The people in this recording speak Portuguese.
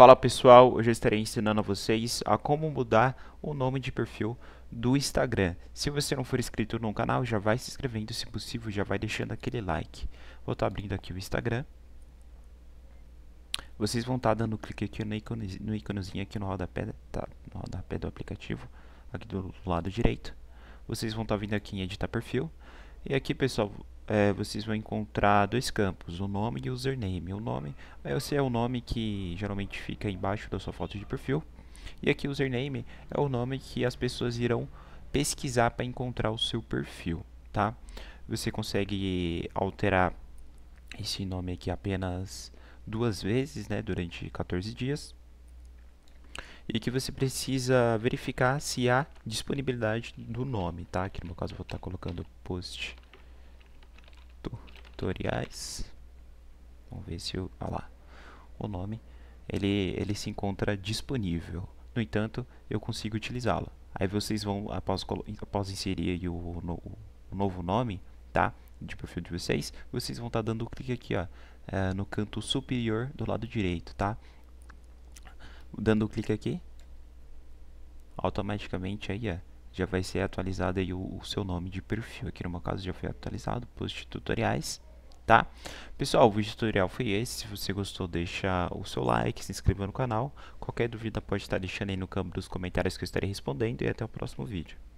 Fala pessoal, hoje eu estarei ensinando a vocês a como mudar o nome de perfil do Instagram. Se você não for inscrito no canal, já vai se inscrevendo, se possível já vai deixando aquele like. Vou estar tá abrindo aqui o Instagram. Vocês vão estar tá dando clique aqui no, ícone, no íconezinho aqui no rodapé, tá, no rodapé do aplicativo, aqui do lado direito. Vocês vão estar tá vindo aqui em editar perfil. E aqui pessoal, é, vocês vão encontrar dois campos, o nome e o username. O nome é, esse é o nome que geralmente fica embaixo da sua foto de perfil. E aqui o username é o nome que as pessoas irão pesquisar para encontrar o seu perfil, tá? Você consegue alterar esse nome aqui apenas duas vezes, né, durante 14 dias e que você precisa verificar se há disponibilidade do nome, tá? Aqui no meu caso eu vou estar tá colocando post tutoriais. Vamos ver se eu, ah lá, o nome ele, ele se encontra disponível. No entanto, eu consigo utilizá-lo. Aí vocês vão, após, após inserir o, o, o, novo nome, tá? De perfil de vocês, vocês vão estar tá dando um clique aqui, ó, é, no canto superior do lado direito, tá? Dando um clique aqui, automaticamente aí, ó, já vai ser atualizado aí o, o seu nome de perfil. Aqui no meu caso já foi atualizado, post tutoriais tá? Pessoal, o vídeo tutorial foi esse. Se você gostou, deixa o seu like, se inscreva no canal. Qualquer dúvida pode estar deixando aí no campo dos comentários que eu estarei respondendo. E até o próximo vídeo.